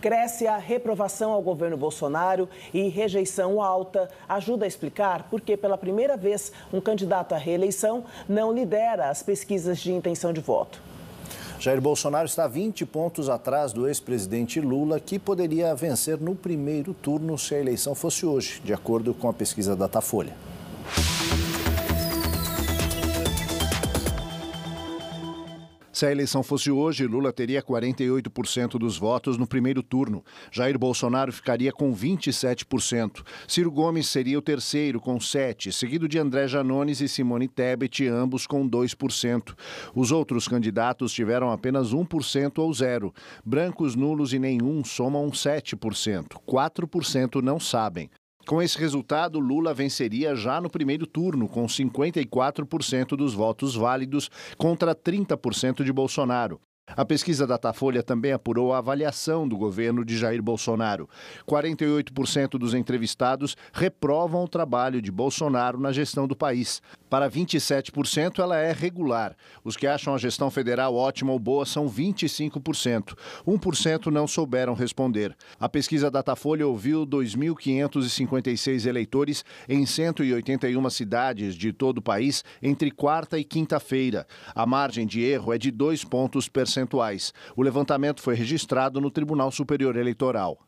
Cresce a reprovação ao governo Bolsonaro e rejeição alta ajuda a explicar por que, pela primeira vez, um candidato à reeleição não lidera as pesquisas de intenção de voto. Jair Bolsonaro está 20 pontos atrás do ex-presidente Lula, que poderia vencer no primeiro turno se a eleição fosse hoje, de acordo com a pesquisa Datafolha. Se a eleição fosse hoje, Lula teria 48% dos votos no primeiro turno. Jair Bolsonaro ficaria com 27%. Ciro Gomes seria o terceiro, com 7%, seguido de André Janones e Simone Tebet, ambos com 2%. Os outros candidatos tiveram apenas 1% ou zero. Brancos, nulos e nenhum somam 7%. 4% não sabem. Com esse resultado, Lula venceria já no primeiro turno, com 54% dos votos válidos contra 30% de Bolsonaro. A pesquisa Datafolha também apurou a avaliação do governo de Jair Bolsonaro. 48% dos entrevistados reprovam o trabalho de Bolsonaro na gestão do país. Para 27%, ela é regular. Os que acham a gestão federal ótima ou boa são 25%. 1% não souberam responder. A pesquisa Datafolha ouviu 2.556 eleitores em 181 cidades de todo o país entre quarta e quinta-feira. A margem de erro é de dois pontos percentuais. O levantamento foi registrado no Tribunal Superior Eleitoral.